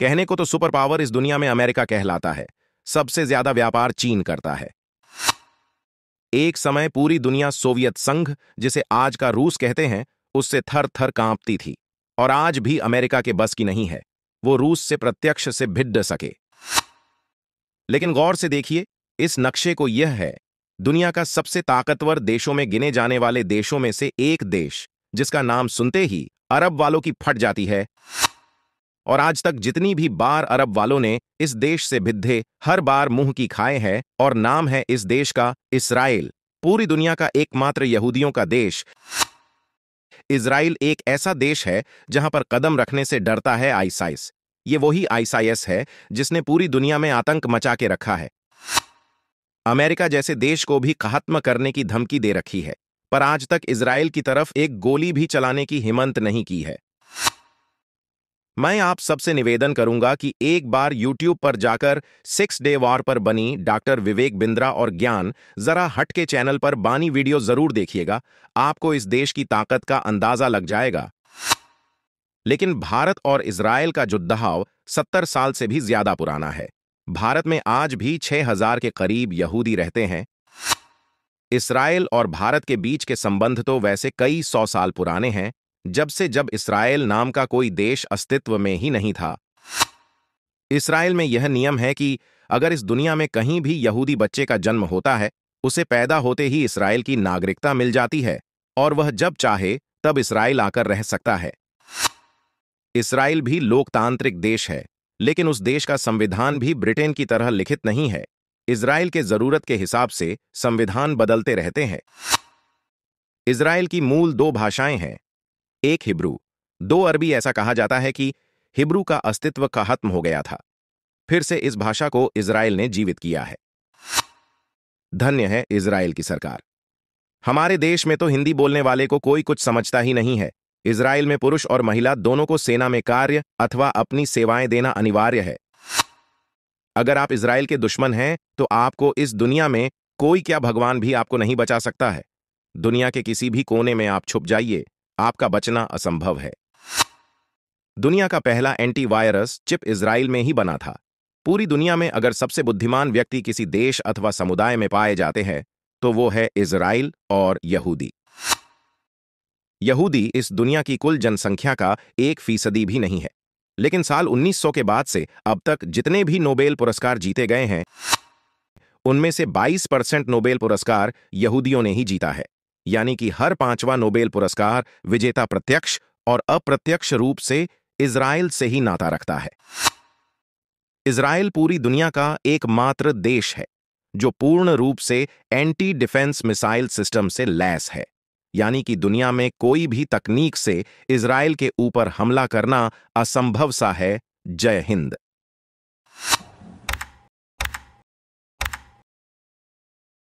कहने को तो सुपर पावर इस दुनिया में अमेरिका कहलाता है सबसे ज्यादा व्यापार चीन करता है एक समय पूरी दुनिया सोवियत संघ जिसे आज का रूस कहते हैं उससे थर थर कांपती थी और आज भी अमेरिका के बस की नहीं है वो रूस से प्रत्यक्ष से भिड सके लेकिन गौर से देखिए इस नक्शे को यह है दुनिया का सबसे ताकतवर देशों में गिने जाने वाले देशों में से एक देश जिसका नाम सुनते ही अरब वालों की फट जाती है और आज तक जितनी भी बार अरब वालों ने इस देश से भिद्धे हर बार मुंह की खाए हैं और नाम है इस देश का इसराइल पूरी दुनिया का एकमात्र यहूदियों का देश इसराइल एक ऐसा देश है जहां पर कदम रखने से डरता है आईसाइस ये वही आईसाइस है जिसने पूरी दुनिया में आतंक मचा के रखा है अमेरिका जैसे देश को भी खत्म करने की धमकी दे रखी है पर आज तक इसराइल की तरफ एक गोली भी चलाने की हिम्मत नहीं की है मैं आप सबसे निवेदन करूंगा कि एक बार YouTube पर जाकर सिक्स डे वार पर बनी डॉक्टर विवेक बिंद्रा और ज्ञान जरा हट के चैनल पर बानी वीडियो जरूर देखिएगा आपको इस देश की ताकत का अंदाजा लग जाएगा लेकिन भारत और इसराइल का दहाव सत्तर साल से भी ज्यादा पुराना है भारत में आज भी 6000 के करीब यहूदी रहते हैं इसराइल और भारत के बीच के संबंध तो वैसे कई सौ साल पुराने हैं जब से जब इसराइल नाम का कोई देश अस्तित्व में ही नहीं था इसराइल में यह नियम है कि अगर इस दुनिया में कहीं भी यहूदी बच्चे का जन्म होता है उसे पैदा होते ही इसराइल की नागरिकता मिल जाती है और वह जब चाहे तब इसराइल आकर रह सकता है इसराइल भी लोकतांत्रिक देश है लेकिन उस देश का संविधान भी ब्रिटेन की तरह लिखित नहीं है इसराइल के जरूरत के हिसाब से संविधान बदलते रहते हैं इसराइल की मूल दो भाषाएं हैं एक हिब्रू दो अरबी ऐसा कहा जाता है कि हिब्रू का अस्तित्व खत्म हो गया था फिर से इस भाषा को इसराइल ने जीवित किया है धन्य है इसराइल की सरकार हमारे देश में तो हिंदी बोलने वाले को कोई कुछ समझता ही नहीं है इसराइल में पुरुष और महिला दोनों को सेना में कार्य अथवा अपनी सेवाएं देना अनिवार्य है अगर आप इसराइल के दुश्मन हैं तो आपको इस दुनिया में कोई क्या भगवान भी आपको नहीं बचा सकता है दुनिया के किसी भी कोने में आप छुप जाइए आपका बचना असंभव है दुनिया का पहला एंटीवायरस चिप इसराइल में ही बना था पूरी दुनिया में अगर सबसे बुद्धिमान व्यक्ति किसी देश अथवा समुदाय में पाए जाते हैं तो वो है इसराइल और यहूदी यहूदी इस दुनिया की कुल जनसंख्या का एक फीसदी भी नहीं है लेकिन साल 1900 के बाद से अब तक जितने भी नोबेल पुरस्कार जीते गए हैं उनमें से 22 परसेंट नोबेल पुरस्कार यहूदियों ने ही जीता है यानी कि हर पांचवा नोबेल पुरस्कार विजेता प्रत्यक्ष और अप्रत्यक्ष रूप से इसराइल से ही नाता रखता है इसराइल पूरी दुनिया का एकमात्र देश है जो पूर्ण रूप से एंटी डिफेंस मिसाइल सिस्टम से लैस है यानी कि दुनिया में कोई भी तकनीक से इसराइल के ऊपर हमला करना असंभव सा है जय हिंद